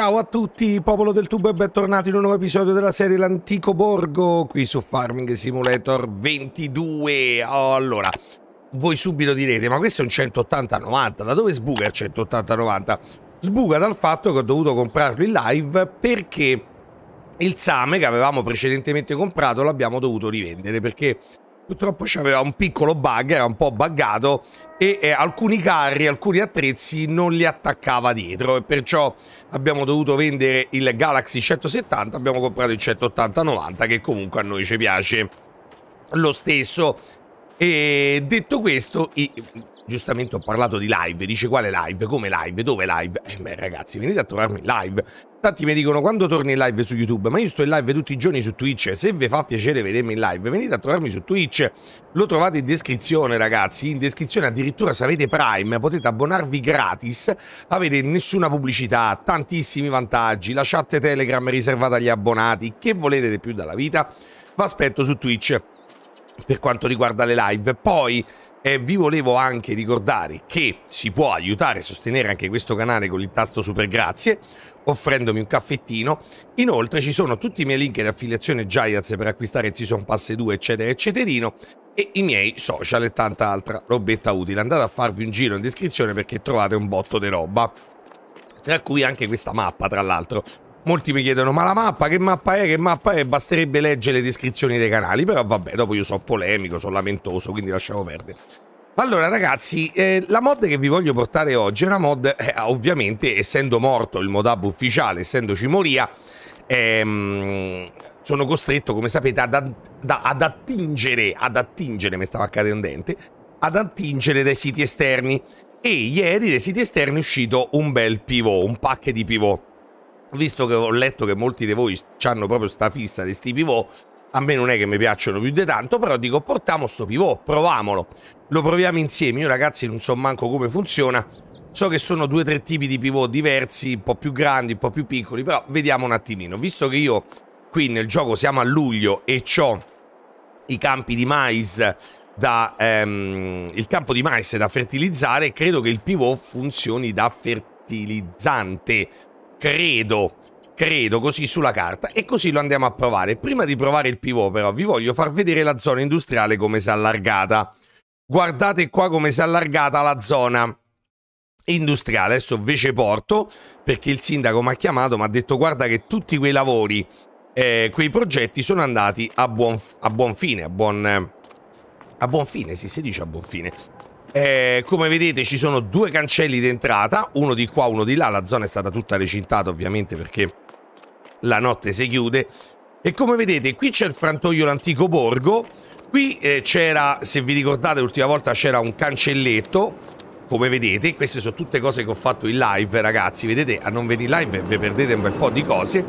Ciao a tutti, popolo del tubo e bentornati in un nuovo episodio della serie L'Antico Borgo, qui su Farming Simulator 22. Oh, allora, voi subito direte, ma questo è un 180-90, da dove sbuca il 180-90? Sbuca dal fatto che ho dovuto comprarlo in live perché il Same che avevamo precedentemente comprato l'abbiamo dovuto rivendere, perché purtroppo c'aveva un piccolo bug, era un po' buggato e eh, alcuni carri, alcuni attrezzi non li attaccava dietro e perciò abbiamo dovuto vendere il Galaxy 170, abbiamo comprato il 180-90 che comunque a noi ci piace lo stesso. E detto questo, giustamente ho parlato di live, dice quale live, come live, dove live? Eh, beh ragazzi, venite a trovarmi in live. Tanti mi dicono quando torni in live su YouTube, ma io sto in live tutti i giorni su Twitch, se vi fa piacere vedermi in live venite a trovarmi su Twitch, lo trovate in descrizione ragazzi, in descrizione addirittura se avete Prime potete abbonarvi gratis, avete nessuna pubblicità, tantissimi vantaggi, la chat Telegram riservata agli abbonati, che volete di più dalla vita? Vi aspetto su Twitch per quanto riguarda le live. Poi eh, vi volevo anche ricordare che si può aiutare e sostenere anche questo canale con il tasto super grazie offrendomi un caffettino. Inoltre ci sono tutti i miei link di affiliazione Giants per acquistare il Season Pass 2 eccetera eccetera e i miei social e tanta altra robetta utile. Andate a farvi un giro in descrizione perché trovate un botto di roba tra cui anche questa mappa tra l'altro Molti mi chiedono: ma la mappa che mappa è? Che mappa è? Basterebbe leggere le descrizioni dei canali. Però vabbè, dopo io sono polemico, sono lamentoso, quindi lasciamo perdere. Allora ragazzi, eh, la mod che vi voglio portare oggi è una mod, eh, ovviamente essendo morto il modab ufficiale, essendoci Moria, ehm, sono costretto, come sapete, ad, ad, ad, attingere, ad attingere, mi stava accadendo un dente, ad attingere dai siti esterni. E ieri dai siti esterni è uscito un bel pivot, un pack di pivot visto che ho letto che molti di voi hanno proprio sta fissa di sti pivot, a me non è che mi piacciono più di tanto, però dico portiamo sto pivot, proviamolo. Lo proviamo insieme, io ragazzi non so manco come funziona. So che sono due o tre tipi di pivot diversi, un po' più grandi, un po' più piccoli, però vediamo un attimino. Visto che io qui nel gioco siamo a luglio e ho i campi di mais da ehm, il campo di mais da fertilizzare, credo che il pivot funzioni da fertilizzante credo, credo così sulla carta e così lo andiamo a provare. Prima di provare il pivot però vi voglio far vedere la zona industriale come si è allargata. Guardate qua come si è allargata la zona industriale, adesso invece porto, perché il sindaco mi ha chiamato, mi ha detto guarda che tutti quei lavori, eh, quei progetti sono andati a buon, a buon fine, a buon, a buon fine, sì, si dice a buon fine, eh, come vedete ci sono due cancelli d'entrata, uno di qua, uno di là, la zona è stata tutta recintata ovviamente perché la notte si chiude. E come vedete qui c'è il frantoio l'antico borgo, qui eh, c'era, se vi ricordate l'ultima volta c'era un cancelletto, come vedete, queste sono tutte cose che ho fatto in live ragazzi, vedete a non venire live vi perdete un bel po' di cose.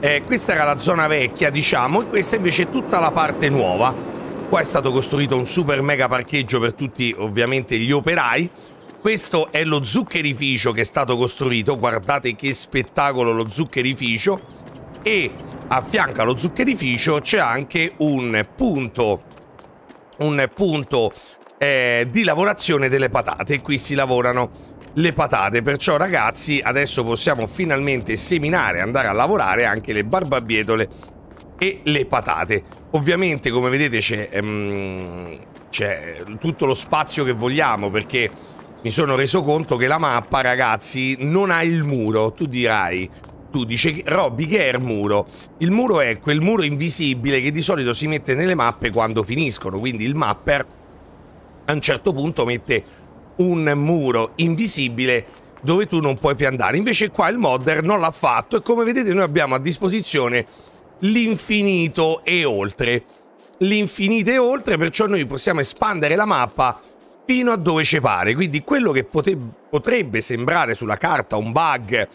Eh, questa era la zona vecchia diciamo e questa invece è tutta la parte nuova. Qua è stato costruito un super mega parcheggio per tutti ovviamente gli operai. Questo è lo zuccherificio che è stato costruito, guardate che spettacolo lo zuccherificio. E a fianco allo zuccherificio c'è anche un punto, un punto eh, di lavorazione delle patate. Qui si lavorano le patate. Perciò, ragazzi, adesso possiamo finalmente seminare, andare a lavorare anche le barbabietole e le patate. Ovviamente, come vedete, c'è um, tutto lo spazio che vogliamo perché mi sono reso conto che la mappa, ragazzi, non ha il muro. Tu dirai, tu dici, Robby, che è il muro? Il muro è quel muro invisibile che di solito si mette nelle mappe quando finiscono. Quindi il mapper a un certo punto mette un muro invisibile dove tu non puoi più andare. Invece qua il modder non l'ha fatto e come vedete noi abbiamo a disposizione l'infinito e oltre. L'infinito e oltre, perciò noi possiamo espandere la mappa fino a dove ci pare. Quindi quello che potrebbe sembrare sulla carta un bug,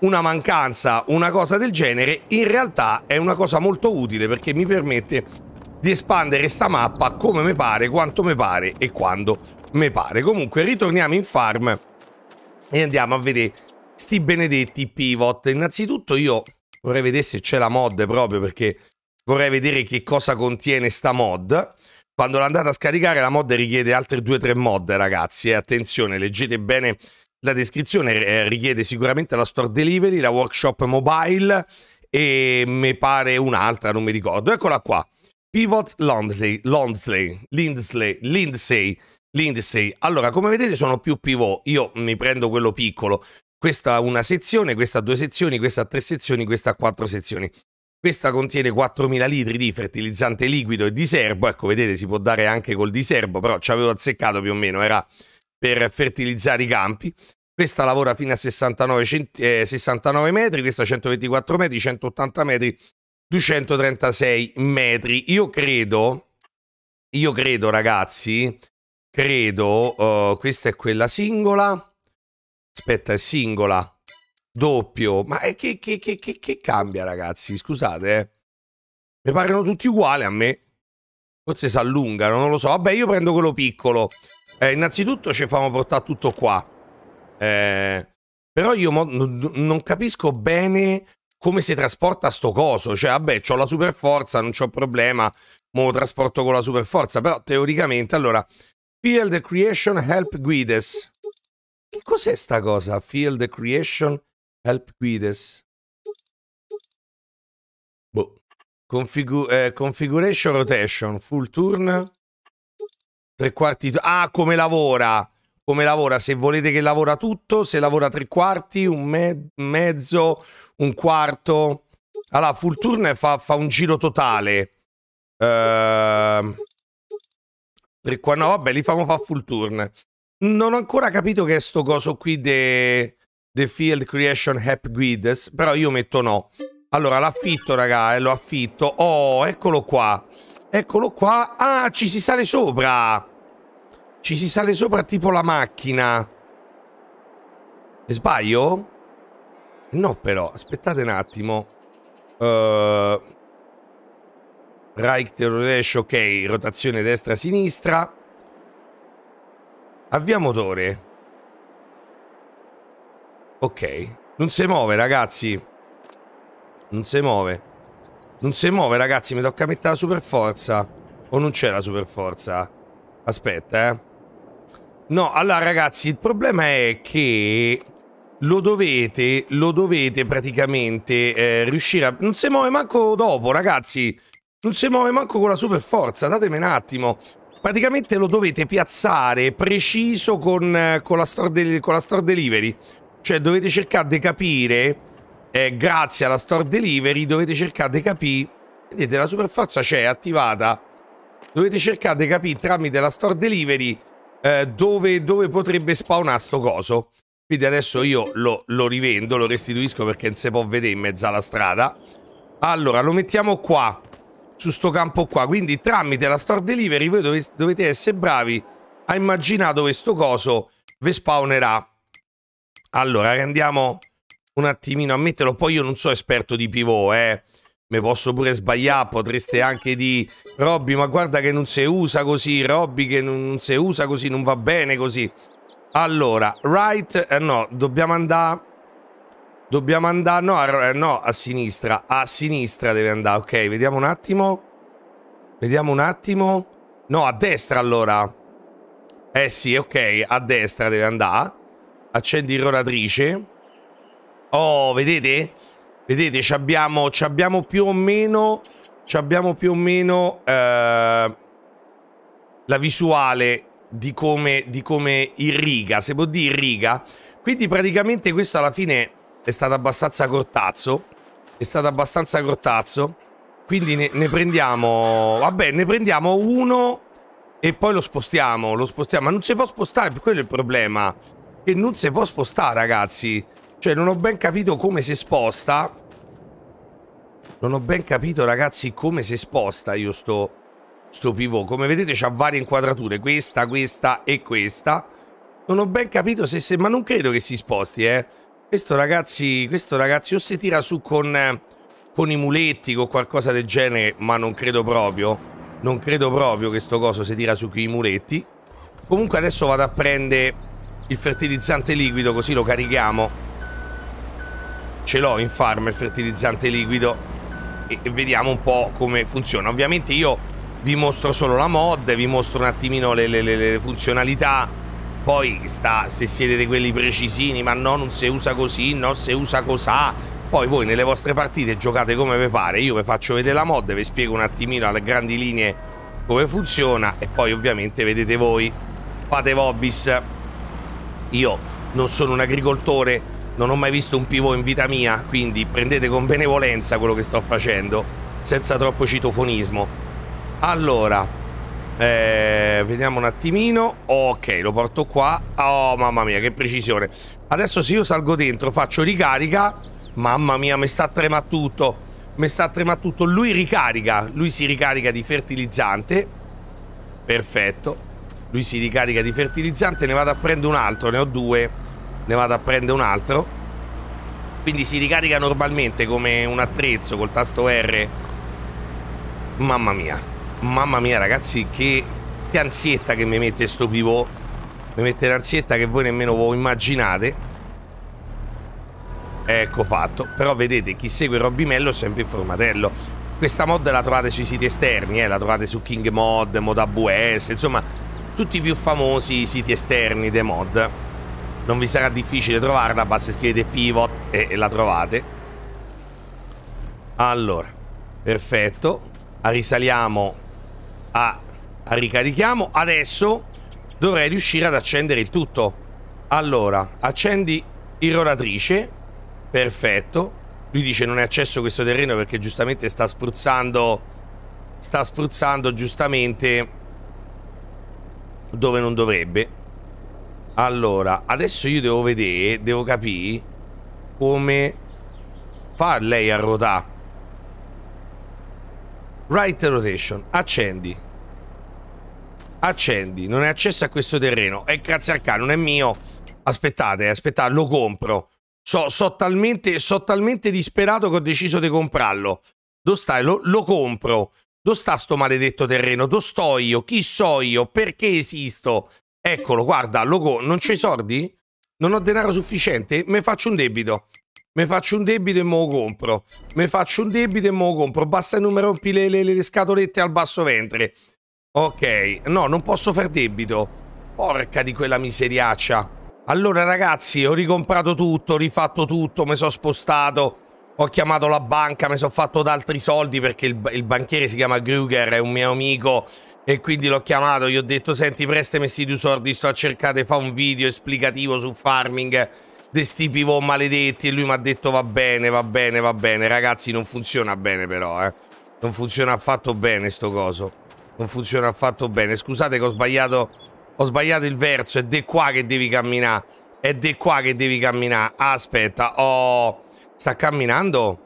una mancanza, una cosa del genere, in realtà è una cosa molto utile perché mi permette di espandere sta mappa come mi pare, quanto mi pare e quando mi pare. Comunque ritorniamo in farm e andiamo a vedere sti benedetti pivot. Innanzitutto io Vorrei vedere se c'è la mod proprio perché vorrei vedere che cosa contiene sta mod. Quando l'andate a scaricare la mod richiede altre 2-3 mod ragazzi e eh, attenzione leggete bene la descrizione, eh, richiede sicuramente la store delivery, la workshop mobile e mi pare un'altra, non mi ricordo. Eccola qua. Pivot Londsley, Londsley, Lindsley, Lindsay, Lindsay. Allora, come vedete sono più pivot, io mi prendo quello piccolo questa ha una sezione, questa ha due sezioni, questa ha tre sezioni, questa ha quattro sezioni. Questa contiene 4.000 litri di fertilizzante liquido e di serbo, ecco vedete si può dare anche col diserbo, però ci avevo azzeccato più o meno, era per fertilizzare i campi. Questa lavora fino a 69, eh, 69 metri, questa 124 metri, 180 metri, 236 metri. Io credo, io credo ragazzi, credo, uh, questa è quella singola, Aspetta, è singola. Doppio. Ma che, che, che, che, cambia, ragazzi? Scusate, eh. Mi parano tutti uguali a me. Forse si allungano, non lo so. Vabbè, io prendo quello piccolo. Eh, innanzitutto ci famo portare tutto qua. Eh, però io non capisco bene come si trasporta sto coso. Cioè, vabbè, ho la super forza, non c'ho problema. Mo lo trasporto con la super forza. Però, teoricamente, allora... Feel the creation help guides. Che cos'è sta cosa? Feel the creation, help Guides. Boh. Configu eh, configuration rotation, full turn. Tre quarti. Ah, come lavora! Come lavora? Se volete che lavora tutto, se lavora tre quarti, un me mezzo, un quarto. Allora, full turn fa, fa un giro totale. Ehm... Uh, no, vabbè, li fanno fa full turn non ho ancora capito che è sto coso qui de... The Field Creation App Guides, però io metto no. Allora, l'affitto, raga, eh, lo affitto. Oh, eccolo qua. Eccolo qua. Ah, ci si sale sopra. Ci si sale sopra tipo la macchina. E sbaglio? No, però. Aspettate un attimo. Uh... Right rotation, ok. Rotazione destra-sinistra. Avvia motore. Ok. Non si muove, ragazzi. Non si muove. Non si muove, ragazzi. Mi tocca mettere la super forza. O non c'è la super forza? Aspetta, eh. No, allora, ragazzi, il problema è che lo dovete, lo dovete praticamente eh, riuscire a... Non si muove manco dopo, ragazzi. Non si muove manco con la super forza. Datemi un attimo praticamente lo dovete piazzare preciso con, con, la, store de- con la store delivery. Cioè dovete cercare di capire, eh, grazie alla store delivery, dovete cercare di capire... Vedete, la superforza c'è, è attivata. Dovete cercare di capire tramite la store delivery eh, dove, dove, potrebbe spawnare sto coso. Quindi adesso io lo, lo rivendo, lo restituisco perché non si può vedere in mezzo alla strada. Allora, lo mettiamo qua su sto campo qua. Quindi tramite la store delivery voi dove, dovete essere bravi a immaginare dove sto coso vi spawnerà. Allora, andiamo un attimino a metterlo. Poi io non so esperto di pivot, eh. mi posso pure sbagliare, potreste anche di Robby, ma guarda che non si usa così, Robby che non si usa così, non va bene così. Allora, right, eh no, dobbiamo andare Dobbiamo andare... No, a, no, a sinistra. A sinistra deve andare. Ok, vediamo un attimo. Vediamo un attimo. No, a destra allora. Eh sì, ok, a destra deve andare. Accendi il rotatrice. Oh, vedete? Vedete, ci abbiamo, ci abbiamo più o meno... Ci abbiamo più o meno... Eh, la visuale di come, di come irriga, se può dire irriga. Quindi praticamente questo alla fine è stato abbastanza grottazzo. È stato abbastanza grottazzo. Quindi ne, ne prendiamo... Vabbè, ne prendiamo uno e poi lo spostiamo, lo spostiamo. Ma non si può spostare, quello è il problema. Che non si può spostare, ragazzi. Cioè, non ho ben capito come si sposta. Non ho ben capito, ragazzi, come si sposta io sto, sto pivot. Come vedete c'ha varie inquadrature. Questa, questa e questa. Non ho ben capito se... se ma non credo che si sposti, eh. Questo ragazzi, questo ragazzi o si tira su con, con i muletti, o qualcosa del genere, ma non credo proprio. Non credo proprio che sto coso si tira su con i muletti. Comunque adesso vado a prendere il fertilizzante liquido così lo carichiamo. Ce l'ho in farm il fertilizzante liquido e, e vediamo un po' come funziona. Ovviamente io vi mostro solo la mod, vi mostro un attimino le, le, le funzionalità poi sta, se siete di quelli precisini, ma no, non si usa così, no, se usa cosà Poi voi nelle vostre partite giocate come vi pare, io vi faccio vedere la mod, vi spiego un attimino alle grandi linee come funziona e poi ovviamente vedete voi. Fate Vobis. Io non sono un agricoltore, non ho mai visto un pivot in vita mia, quindi prendete con benevolenza quello che sto facendo, senza troppo citofonismo. Allora, eh, vediamo un attimino. Ok, lo porto qua. Oh, mamma mia, che precisione. Adesso se io salgo dentro, faccio ricarica. Mamma mia, mi sta a tremare tutto. Mi sta a tremare tutto. Lui ricarica. Lui si ricarica di fertilizzante. Perfetto. Lui si ricarica di fertilizzante. Ne vado a prendere un altro. Ne ho due. Ne vado a prendere un altro. Quindi si ricarica normalmente come un attrezzo col tasto R. Mamma mia. Mamma mia ragazzi che, che ansietta che mi mette sto pivot Mi mette l'ansietta che voi nemmeno voi immaginate Ecco fatto Però vedete chi segue Robby Mello è sempre in formatello Questa mod la trovate sui siti esterni eh? La trovate su King Mod, ModAWS Insomma tutti i più famosi siti esterni dei mod Non vi sarà difficile trovarla Basta scrivete pivot e, e la trovate Allora Perfetto Risaliamo a, a ricarichiamo. Adesso dovrei riuscire ad accendere il tutto. Allora, accendi irroratrice. Perfetto. Lui dice non è accesso questo terreno perché giustamente sta spruzzando... Sta spruzzando giustamente dove non dovrebbe. Allora, adesso io devo vedere, devo capire come fa lei a ruotare. Right rotation, accendi. Accendi, non è accesso a questo terreno. È grazie al cane, non è mio. Aspettate, aspettate, lo compro. So, so, talmente, so talmente disperato che ho deciso di comprarlo. Dove stai? Lo, lo compro. Dove sta sto maledetto terreno? Dove sto io? Chi so io? Perché esisto? Eccolo, guarda, logo, non c'è i soldi? Non ho denaro sufficiente? Me faccio un debito. Me faccio un debito e me lo compro. Me faccio un debito e me lo compro. Basta che non mi rompi le, le, le scatolette al basso ventre. Ok, no, non posso far debito. Porca di quella miseriaccia. Allora ragazzi, ho ricomprato tutto, ho rifatto tutto, mi sono spostato, ho chiamato la banca, mi sono fatto d'altri soldi perché il, il, banchiere si chiama Kruger, è un mio amico e quindi l'ho chiamato, gli ho detto senti prestami sti due soldi, sto a cercare fa un video esplicativo su farming desti pivot maledetti e lui mi ha detto va bene, va bene, va bene. Ragazzi non funziona bene però, eh. Non funziona affatto bene sto coso non funziona affatto bene. Scusate che ho sbagliato, ho sbagliato il verso, è di qua che devi camminare. È di qua che devi camminare. Aspetta, oh, sta camminando?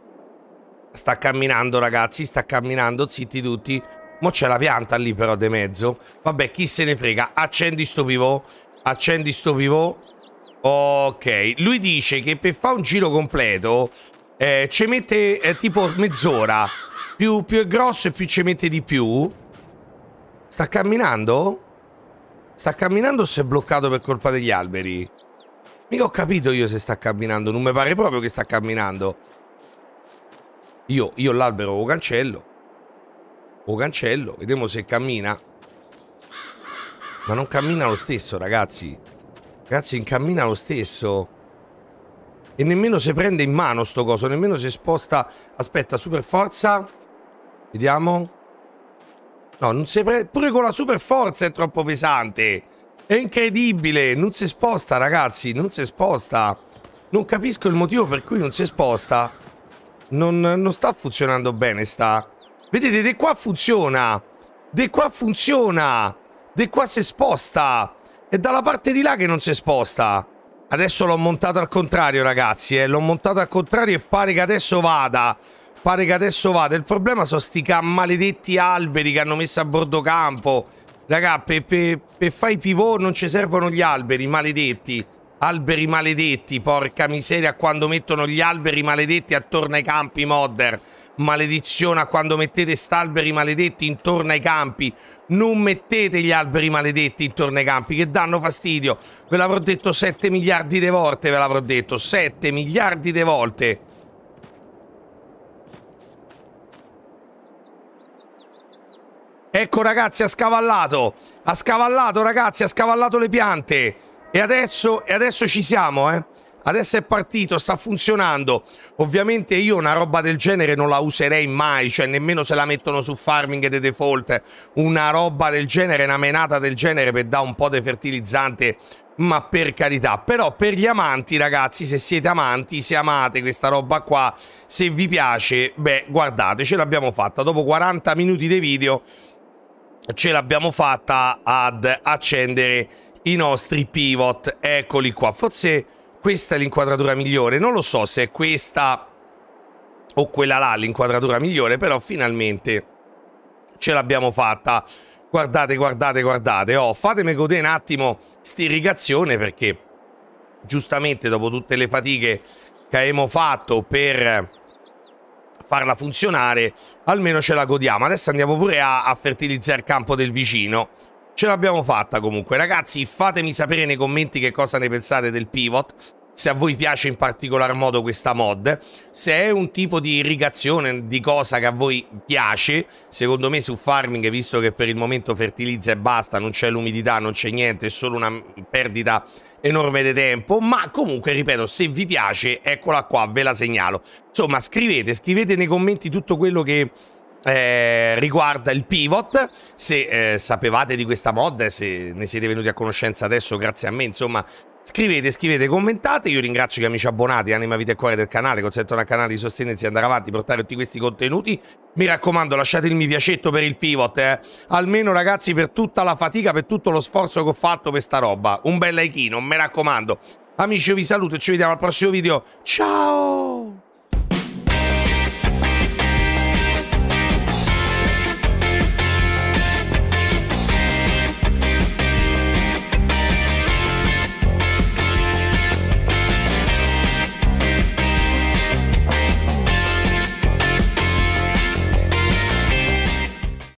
Sta camminando ragazzi, sta camminando, zitti tutti. Mo c'è la pianta lì però di mezzo. Vabbè, chi se ne frega. Accendi sto pivot. Accendi sto pivot. Ok. Lui dice che per fare un giro completo eh, ci mette eh, tipo mezz'ora. Più, più è grosso e più ci mette di più. Sta camminando? Sta camminando o si è bloccato per colpa degli alberi? Mica ho capito io se sta camminando, non mi pare proprio che sta camminando. Io, io l'albero lo cancello. Lo cancello, vediamo se cammina. Ma non cammina lo stesso, ragazzi. Ragazzi, incammina lo stesso. E nemmeno si prende in mano sto coso, nemmeno si sposta. Aspetta, super forza. Vediamo. No, non si prende. Pure con la super forza è troppo pesante. È incredibile. Non si sposta, ragazzi. Non si sposta. Non capisco il motivo per cui non si sposta. Non, non sta funzionando bene, sta. Vedete, di qua funziona. Di qua funziona. Di qua si sposta. È dalla parte di là che non si sposta. Adesso l'ho montato al contrario, ragazzi. Eh. L'ho montato al contrario e pare che adesso vada. Pare che adesso vada. Il problema sono sti maledetti alberi che hanno messo a bordo campo. Raga, per pe, pe fare i pivot non ci servono gli alberi, maledetti. Alberi maledetti, porca miseria, quando mettono gli alberi maledetti attorno ai campi modder. Maledizione a quando mettete st'alberi maledetti intorno ai campi. Non mettete gli alberi maledetti intorno ai campi, che danno fastidio. Ve l'avrò detto 7 miliardi di volte, ve l'avrò detto 7 miliardi di volte. Ecco ragazzi, ha scavallato. Ha scavallato ragazzi, ha scavallato le piante. E adesso, e adesso ci siamo, eh. Adesso è partito, sta funzionando. Ovviamente io una roba del genere non la userei mai, cioè nemmeno se la mettono su farming di default. Una roba del genere, una menata del genere per dare un po' di fertilizzante ma per carità, però per gli amanti ragazzi, se siete amanti, se amate questa roba qua, se vi piace, beh guardate, ce l'abbiamo fatta, dopo 40 minuti di video ce l'abbiamo fatta ad accendere i nostri pivot. Eccoli qua. Forse questa è l'inquadratura migliore. Non lo so se è questa o quella là l'inquadratura migliore, però finalmente ce l'abbiamo fatta. Guardate, guardate, guardate. Oh, fatemi godere un attimo st'irrigazione perché giustamente dopo tutte le fatiche che abbiamo fatto per farla funzionare, almeno ce la godiamo. Adesso andiamo pure a, a fertilizzare il campo del vicino. Ce l'abbiamo fatta comunque. Ragazzi, fatemi sapere nei commenti che cosa ne pensate del pivot se a voi piace in particolar modo questa mod, se è un tipo di irrigazione, di cosa che a voi piace, secondo me su farming, visto che per il momento fertilizza e basta, non c'è l'umidità, non c'è niente, è solo una perdita enorme di tempo, ma comunque ripeto, se vi piace, eccola qua, ve la segnalo. Insomma, scrivete, scrivete nei commenti tutto quello che eh, riguarda il pivot, se eh, sapevate di questa mod, se ne siete venuti a conoscenza adesso grazie a me, insomma, Scrivete, scrivete, commentate. Io ringrazio gli amici abbonati, anima, vita e cuore del canale. Consentono al canale di sostenersi e andare avanti, portare tutti questi contenuti. Mi raccomando, lasciate il mi piacetto per il pivot. Eh. Almeno, ragazzi, per tutta la fatica, per tutto lo sforzo che ho fatto per sta roba. Un bel like, mi raccomando. Amici, io vi saluto e ci vediamo al prossimo video. Ciao!